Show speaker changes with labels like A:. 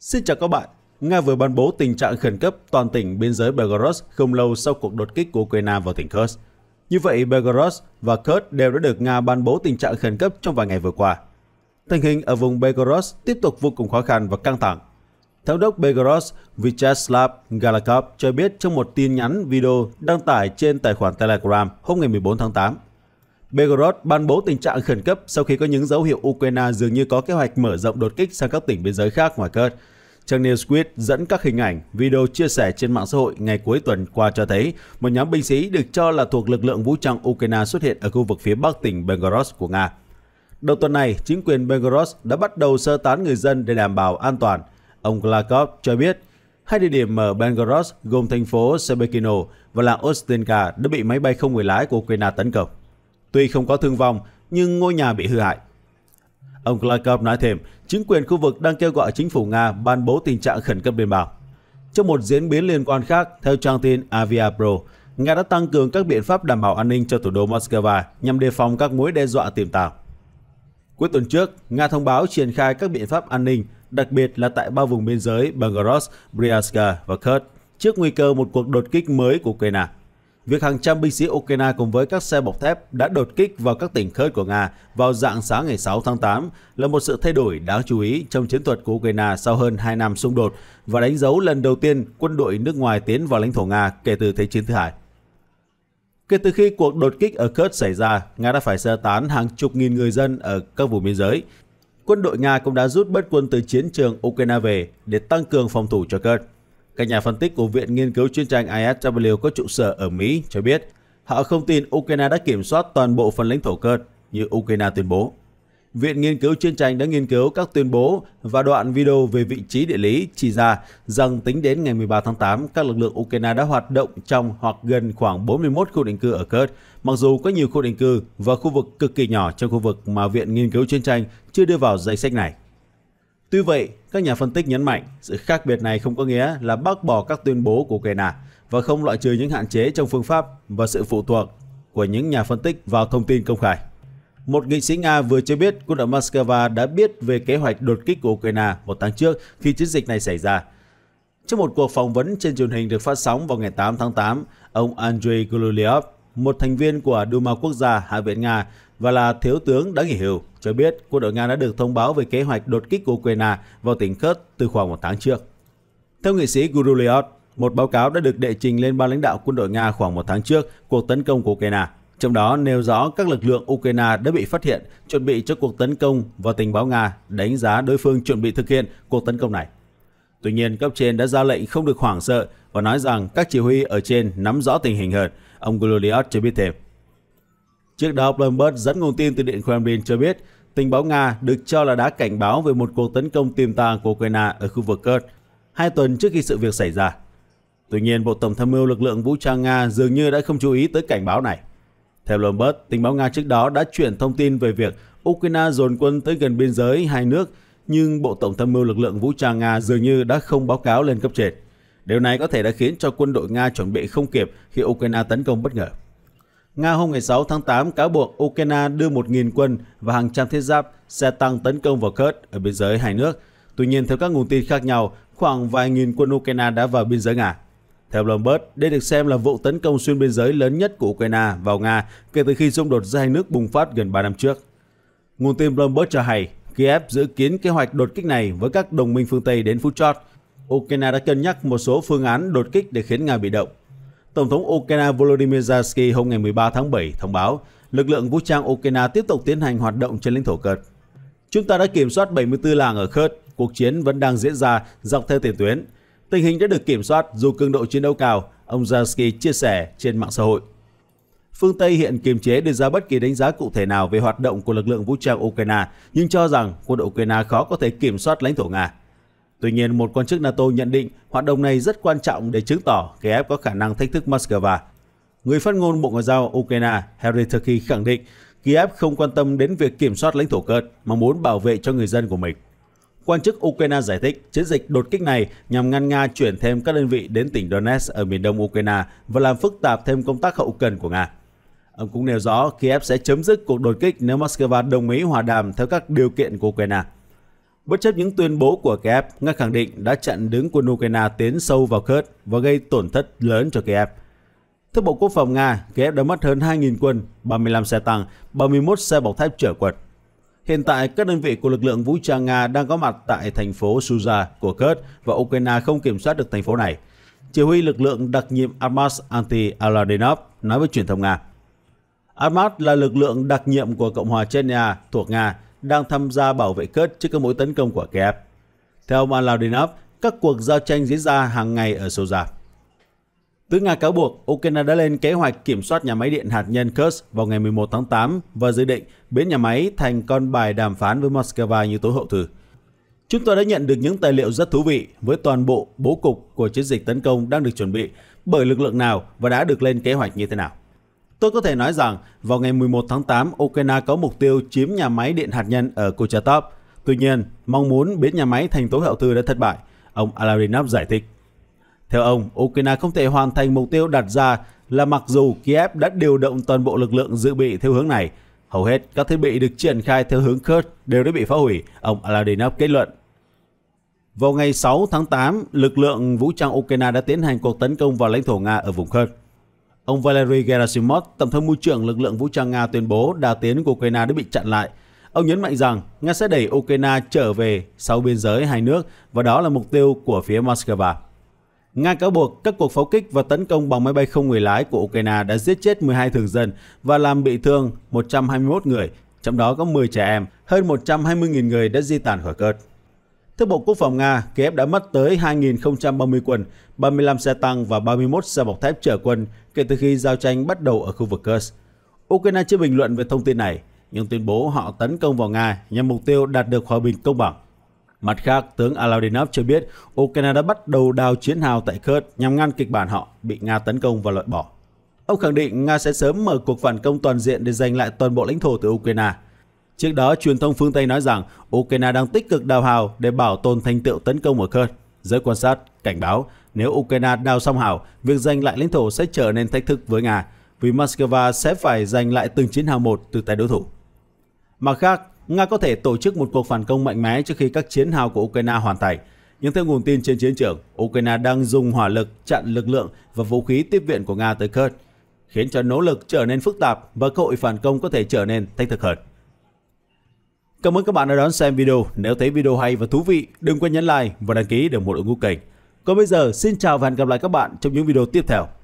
A: Xin chào các bạn. Nga vừa ban bố tình trạng khẩn cấp toàn tỉnh biên giới Belgorod không lâu sau cuộc đột kích của Ukraine vào tỉnh Kursk. Như vậy, Belgorod và Kursk đều đã được Nga ban bố tình trạng khẩn cấp trong vài ngày vừa qua. Tình hình ở vùng Belgorod tiếp tục vô cùng khó khăn và căng thẳng. Thống đốc Belgorod Vyacheslav Galakov cho biết trong một tin nhắn video đăng tải trên tài khoản Telegram hôm ngày 14 tháng 8 Belgorod ban bố tình trạng khẩn cấp sau khi có những dấu hiệu Ukraine dường như có kế hoạch mở rộng đột kích sang các tỉnh biên giới khác ngoài Kurt. Trang Newsquid dẫn các hình ảnh, video chia sẻ trên mạng xã hội ngày cuối tuần qua cho thấy một nhóm binh sĩ được cho là thuộc lực lượng vũ trang Ukraine xuất hiện ở khu vực phía bắc tỉnh Belgorod của Nga. Đầu tuần này, chính quyền Belgorod đã bắt đầu sơ tán người dân để đảm bảo an toàn. Ông Glakov cho biết, hai địa điểm ở Belgorod gồm thành phố Sebekino và làng Ostinka đã bị máy bay không người lái của Ukraine tấn công. Tuy không có thương vong, nhưng ngôi nhà bị hư hại. Ông Klakov nói thêm, chính quyền khu vực đang kêu gọi chính phủ Nga ban bố tình trạng khẩn cấp biên bảo. Trong một diễn biến liên quan khác, theo trang tin Avia Pro, Nga đã tăng cường các biện pháp đảm bảo an ninh cho thủ đô Moscow nhằm đề phòng các mối đe dọa tiềm tàng. Cuối tuần trước, Nga thông báo triển khai các biện pháp an ninh, đặc biệt là tại ba vùng biên giới Belgorod, Bryansk và Kursk, trước nguy cơ một cuộc đột kích mới của Ukraine việc hàng trăm binh sĩ Ukraine cùng với các xe bọc thép đã đột kích vào các tỉnh khơi của Nga vào dạng sáng ngày 6 tháng 8 là một sự thay đổi đáng chú ý trong chiến thuật của Ukraine sau hơn 2 năm xung đột và đánh dấu lần đầu tiên quân đội nước ngoài tiến vào lãnh thổ Nga kể từ Thế chiến thứ hai. Kể từ khi cuộc đột kích ở Kursk xảy ra, Nga đã phải sơ tán hàng chục nghìn người dân ở các vùng biên giới. Quân đội Nga cũng đã rút bớt quân từ chiến trường Ukraine về để tăng cường phòng thủ cho Kursk. Các nhà phân tích của Viện Nghiên cứu Chiến tranh ISW có trụ sở ở Mỹ cho biết họ không tin Ukraine đã kiểm soát toàn bộ phần lãnh thổ Kurd như Ukraine tuyên bố. Viện Nghiên cứu Chiến tranh đã nghiên cứu các tuyên bố và đoạn video về vị trí địa lý chỉ ra rằng tính đến ngày 13 tháng 8, các lực lượng Ukraine đã hoạt động trong hoặc gần khoảng 41 khu định cư ở Kurd, mặc dù có nhiều khu định cư và khu vực cực kỳ nhỏ trong khu vực mà Viện Nghiên cứu Chiến tranh chưa đưa vào danh sách này. Tuy vậy, các nhà phân tích nhấn mạnh sự khác biệt này không có nghĩa là bác bỏ các tuyên bố của Ukraine và không loại trừ những hạn chế trong phương pháp và sự phụ thuộc của những nhà phân tích vào thông tin công khai. Một nghị sĩ Nga vừa cho biết quân đội Moscow đã biết về kế hoạch đột kích của Ukraine một tháng trước khi chiến dịch này xảy ra. Trong một cuộc phỏng vấn trên truyền hình được phát sóng vào ngày 8 tháng 8, ông Andrei Golulyov, một thành viên của Duma Quốc gia Hạ viện Nga, và là thiếu tướng đã nghỉ hưu, cho biết quân đội Nga đã được thông báo về kế hoạch đột kích của Ukraine vào tỉnh Khớt từ khoảng một tháng trước. Theo nghị sĩ Guruliot, một báo cáo đã được đệ trình lên ban lãnh đạo quân đội Nga khoảng một tháng trước cuộc tấn công của Ukraine, trong đó nêu rõ các lực lượng Ukraine đã bị phát hiện chuẩn bị cho cuộc tấn công và tình báo Nga đánh giá đối phương chuẩn bị thực hiện cuộc tấn công này. Tuy nhiên, cấp trên đã ra lệnh không được hoảng sợ và nói rằng các chỉ huy ở trên nắm rõ tình hình hơn, ông Guruliot cho biết thêm. Trước đó, Bloomberg dẫn nguồn tin từ Điện Kremlin cho biết tình báo Nga được cho là đã cảnh báo về một cuộc tấn công tiềm tàng của Ukraine ở khu vực Kurd hai tuần trước khi sự việc xảy ra. Tuy nhiên, Bộ Tổng tham mưu lực lượng vũ trang Nga dường như đã không chú ý tới cảnh báo này. Theo Bloomberg, tình báo Nga trước đó đã chuyển thông tin về việc Ukraine dồn quân tới gần biên giới hai nước, nhưng Bộ Tổng tham mưu lực lượng vũ trang Nga dường như đã không báo cáo lên cấp trên. Điều này có thể đã khiến cho quân đội Nga chuẩn bị không kịp khi Ukraine tấn công bất ngờ. Nga hôm ngày 6 tháng 8 cáo buộc Ukraine đưa 1.000 quân và hàng trăm thiết giáp xe tăng tấn công vào Kurd ở biên giới hai nước. Tuy nhiên, theo các nguồn tin khác nhau, khoảng vài nghìn quân Ukraine đã vào biên giới Nga. Theo Bloomberg, đây được xem là vụ tấn công xuyên biên giới lớn nhất của Ukraine vào Nga kể từ khi xung đột giữa hai nước bùng phát gần 3 năm trước. Nguồn tin Bloomberg cho hay, Kiev dự kiến kế hoạch đột kích này với các đồng minh phương Tây đến phút chót. Ukraine đã cân nhắc một số phương án đột kích để khiến Nga bị động. Tổng thống Ukraine Volodymyr Zelensky hôm ngày 13 tháng 7 thông báo lực lượng vũ trang Ukraine tiếp tục tiến hành hoạt động trên lãnh thổ Cợt. Chúng ta đã kiểm soát 74 làng ở Khớt, cuộc chiến vẫn đang diễn ra dọc theo tiền tuyến. Tình hình đã được kiểm soát dù cường độ chiến đấu cao, ông Zelensky chia sẻ trên mạng xã hội. Phương Tây hiện kiềm chế đưa ra bất kỳ đánh giá cụ thể nào về hoạt động của lực lượng vũ trang Ukraine, nhưng cho rằng quân đội Ukraine khó có thể kiểm soát lãnh thổ Nga. Tuy nhiên, một quan chức NATO nhận định hoạt động này rất quan trọng để chứng tỏ Kiev có khả năng thách thức Moscow. Người phát ngôn Bộ Ngoại giao Ukraine Harry Turkey khẳng định Kiev không quan tâm đến việc kiểm soát lãnh thổ cợt mà muốn bảo vệ cho người dân của mình. Quan chức Ukraine giải thích chiến dịch đột kích này nhằm ngăn Nga chuyển thêm các đơn vị đến tỉnh Donetsk ở miền đông Ukraine và làm phức tạp thêm công tác hậu cần của Nga. Ông cũng nêu rõ Kiev sẽ chấm dứt cuộc đột kích nếu Moscow đồng ý hòa đàm theo các điều kiện của Ukraine. Bất chấp những tuyên bố của Kiev, Nga khẳng định đã chặn đứng quân Ukraine tiến sâu vào Kherson và gây tổn thất lớn cho Kiev. Theo Bộ Quốc phòng Nga, Kiev đã mất hơn 2.000 quân, 35 xe tăng, 31 xe bọc thép chở quật. Hiện tại, các đơn vị của lực lượng vũ trang Nga đang có mặt tại thành phố Suza của Kherson và Ukraine không kiểm soát được thành phố này. Chỉ huy lực lượng đặc nhiệm Armas Anti-Aladenov nói với truyền thông Nga. Armas là lực lượng đặc nhiệm của Cộng hòa Chechnya thuộc Nga, đang tham gia bảo vệ cớt trước các mối tấn công của Kiev. Theo ông Aladinov, các cuộc giao tranh diễn ra hàng ngày ở sâu giảm. Nga cáo buộc Ukraine đã lên kế hoạch kiểm soát nhà máy điện hạt nhân Kursk vào ngày 11 tháng 8 và dự định biến nhà máy thành con bài đàm phán với Moscow như tối hậu thư. Chúng tôi đã nhận được những tài liệu rất thú vị với toàn bộ bố cục của chiến dịch tấn công đang được chuẩn bị bởi lực lượng nào và đã được lên kế hoạch như thế nào. Tôi có thể nói rằng vào ngày 11 tháng 8, Ukraine có mục tiêu chiếm nhà máy điện hạt nhân ở Kuchertov. Tuy nhiên, mong muốn biến nhà máy thành tối hậu thư đã thất bại, ông Alarinov giải thích. Theo ông, Ukraine không thể hoàn thành mục tiêu đặt ra là mặc dù Kiev đã điều động toàn bộ lực lượng dự bị theo hướng này, hầu hết các thiết bị được triển khai theo hướng Kurd đều đã bị phá hủy, ông Aladinov kết luận. Vào ngày 6 tháng 8, lực lượng vũ trang Ukraine đã tiến hành cuộc tấn công vào lãnh thổ Nga ở vùng Kurd. Ông Valery Gerasimov, tổng tham mưu trưởng lực lượng vũ trang Nga tuyên bố đà tiến của Ukraine đã bị chặn lại. Ông nhấn mạnh rằng Nga sẽ đẩy Ukraine trở về sau biên giới hai nước và đó là mục tiêu của phía Moscow. Nga cáo buộc các cuộc pháo kích và tấn công bằng máy bay không người lái của Ukraine đã giết chết 12 thường dân và làm bị thương 121 người, trong đó có 10 trẻ em, hơn 120.000 người đã di tản khỏi cơn. Theo Bộ Quốc phòng Nga, Kiev đã mất tới 2.030 quân, 35 xe tăng và 31 xe bọc thép chở quân kể từ khi giao tranh bắt đầu ở khu vực Kursk. Ukraine chưa bình luận về thông tin này, nhưng tuyên bố họ tấn công vào Nga nhằm mục tiêu đạt được hòa bình công bằng. Mặt khác, tướng Alaudinov cho biết Ukraine đã bắt đầu đào chiến hào tại Kursk nhằm ngăn kịch bản họ bị Nga tấn công và loại bỏ. Ông khẳng định Nga sẽ sớm mở cuộc phản công toàn diện để giành lại toàn bộ lãnh thổ từ Ukraine – Trước đó, truyền thông phương Tây nói rằng Ukraine đang tích cực đào hào để bảo tồn thành tựu tấn công ở Kherson. Giới quan sát cảnh báo nếu Ukraine đào xong hào, việc giành lại lãnh thổ sẽ trở nên thách thức với Nga vì Moscow sẽ phải giành lại từng chiến hào một từ tay đối thủ. Mặt khác, Nga có thể tổ chức một cuộc phản công mạnh mẽ trước khi các chiến hào của Ukraine hoàn thành. Nhưng theo nguồn tin trên chiến trường, Ukraine đang dùng hỏa lực chặn lực lượng và vũ khí tiếp viện của Nga tới Kherson, khiến cho nỗ lực trở nên phức tạp và cơ hội phản công có thể trở nên thách thức hơn. Cảm ơn các bạn đã đón xem video. Nếu thấy video hay và thú vị, đừng quên nhấn like và đăng ký để ủng hộ đội ngũ kênh. Còn bây giờ, xin chào và hẹn gặp lại các bạn trong những video tiếp theo.